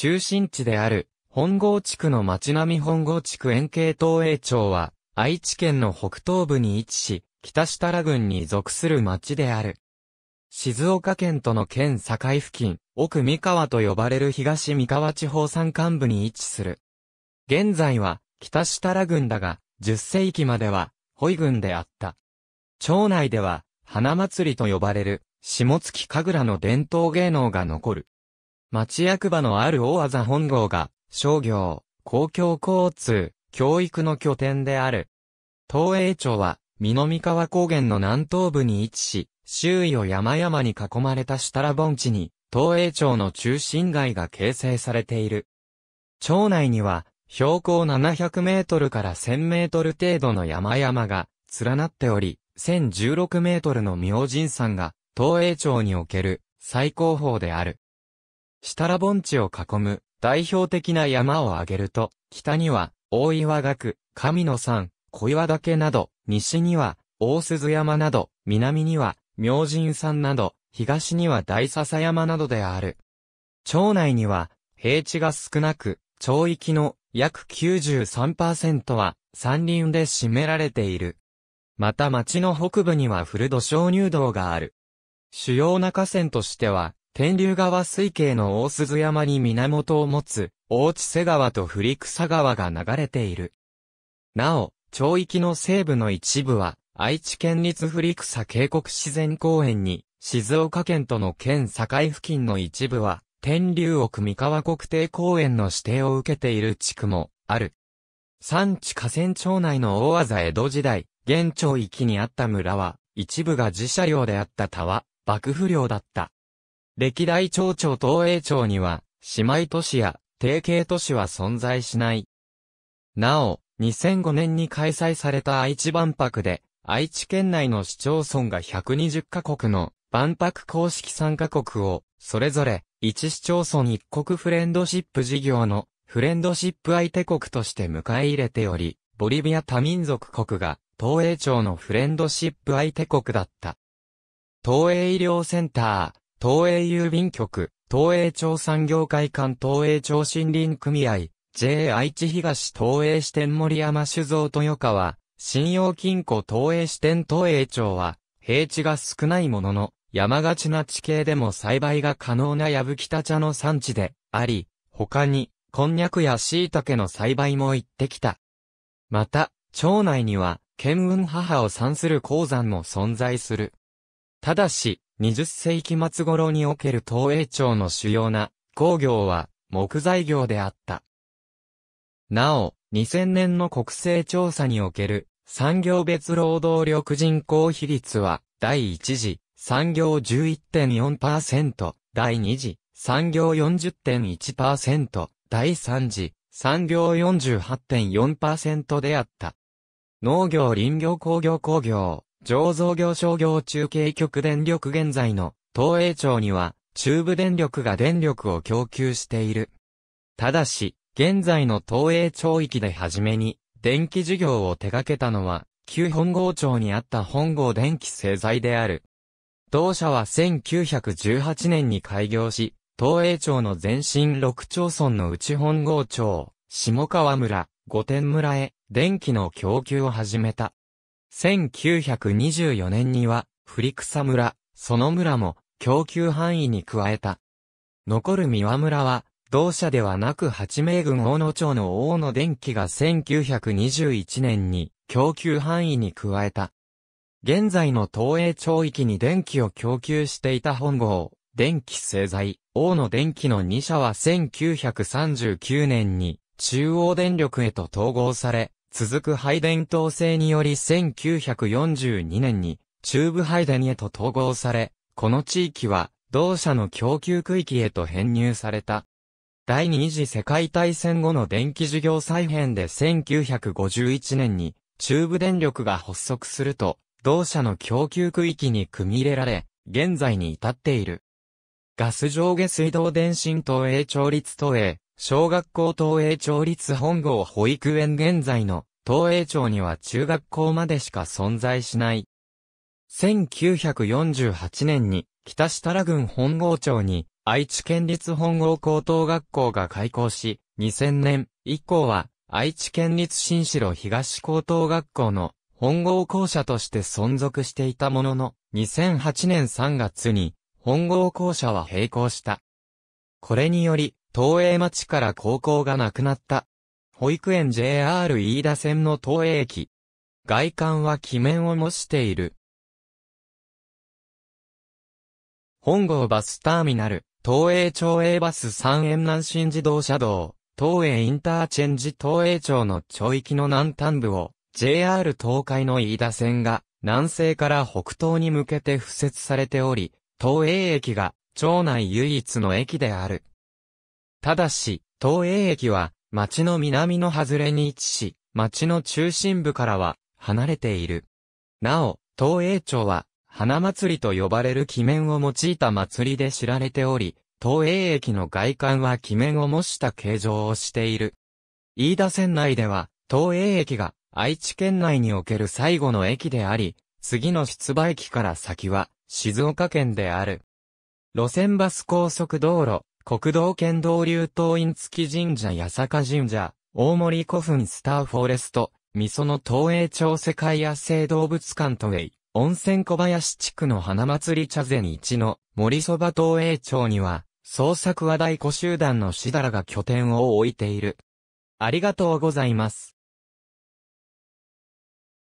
中心地である、本郷地区の町並み本郷地区円形東栄町は、愛知県の北東部に位置し、北設楽郡に属する町である。静岡県との県境付近、奥三河と呼ばれる東三河地方山間部に位置する。現在は、北設楽郡だが、10世紀までは、ホイ郡であった。町内では、花祭りと呼ばれる、下月神楽の伝統芸能が残る。町役場のある大技本郷が、商業、公共交通、教育の拠点である。東栄町は、南川高原の南東部に位置し、周囲を山々に囲まれた設楽盆地に、東栄町の中心街が形成されている。町内には、標高700メートルから1000メートル程度の山々が連なっており、1016メートルの明神山が東栄町における最高峰である。下ら盆地を囲む代表的な山を挙げると、北には大岩岳、神野山、小岩岳など、西には大鈴山など、南には明神山など、東には大笹山などである。町内には平地が少なく、町域の約93%は山林で占められている。また町の北部には古土小乳道がある。主要な河川としては、天竜川水系の大鈴山に源を持つ、大内瀬川と振草川が流れている。なお、町域の西部の一部は、愛知県立振草渓谷自然公園に、静岡県との県境付近の一部は、天竜奥三河国定公園の指定を受けている地区もある。山地河川町内の大技江戸時代、現町域にあった村は、一部が自社領であった田は、幕府領だった。歴代町長東映町には、姉妹都市や、定型都市は存在しない。なお、2005年に開催された愛知万博で、愛知県内の市町村が120カ国の万博公式参加国を、それぞれ、一市町村一国フレンドシップ事業のフレンドシップ相手国として迎え入れており、ボリビア多民族国が東映町のフレンドシップ相手国だった。東映医療センター、東映郵便局、東映町産業会館東映町森林組合、j 愛知東東映支店森山酒造豊川、信用金庫東映支店東映町は、平地が少ないものの、山がちな地形でも栽培が可能な矢吹田茶の産地であり、他に、こんにゃくや椎茸の栽培も行ってきた。また、町内には、県運母を産する鉱山も存在する。ただし、20世紀末頃における東映町の主要な工業は木材業であった。なお、2000年の国勢調査における産業別労働力人口比率は第1次産業11.4%、第2次産業40.1%、第3次産業48.4%であった。農業林業工業工業醸造業商業中継局電力現在の東映庁には中部電力が電力を供給している。ただし、現在の東映町域で初めに電気事業を手掛けたのは旧本郷町にあった本郷電気製材である。同社は1918年に開業し、東映町の前身6町村の内本郷町、下川村、御殿村へ電気の供給を始めた。1924年には、振草村、その村も、供給範囲に加えた。残る三輪村は、同社ではなく八名軍大野町の大野電機が1921年に供給範囲に加えた。現在の東映町域に電気を供給していた本郷、電気製材、大野電機の2社は1939年に中央電力へと統合され、続く配電統制により1942年に中部配電へと統合され、この地域は同社の供給区域へと編入された。第二次世界大戦後の電気事業再編で1951年に中部電力が発足すると、同社の供給区域に組み入れられ、現在に至っている。ガス上下水道電信東映調律東映、小学校東映町立本郷保育園現在の東映町には中学校までしか存在しない。1948年に北設楽郡本郷町に愛知県立本郷高等学校が開校し、2000年以降は愛知県立新城東高等学校の本郷校舎として存続していたものの、2008年3月に本郷校舎は閉校した。これにより、東映町から高校がなくなった。保育園 JR 飯田線の東映駅。外観は鬼面を模している。本郷バスターミナル、東映町営バス三円南新自動車道、東映インターチェンジ東映町の町域の南端部を、JR 東海の飯田線が、南西から北東に向けて敷設されており、東映駅が、町内唯一の駅である。ただし、東映駅は、町の南の外れに位置し、町の中心部からは、離れている。なお、東映町は、花祭りと呼ばれる記面を用いた祭りで知られており、東映駅の外観は記面を模した形状をしている。飯田線内では、東映駅が愛知県内における最後の駅であり、次の出馬駅から先は静岡県である。路線バス高速道路、国道県道流党院月神社八坂神社、大森古墳スターフォーレスト、噌園東映町世界野生動物館都営、温泉小林地区の花祭り茶膳一の森そば東映町には、創作話題古集団のしだらが拠点を置いている。ありがとうございます。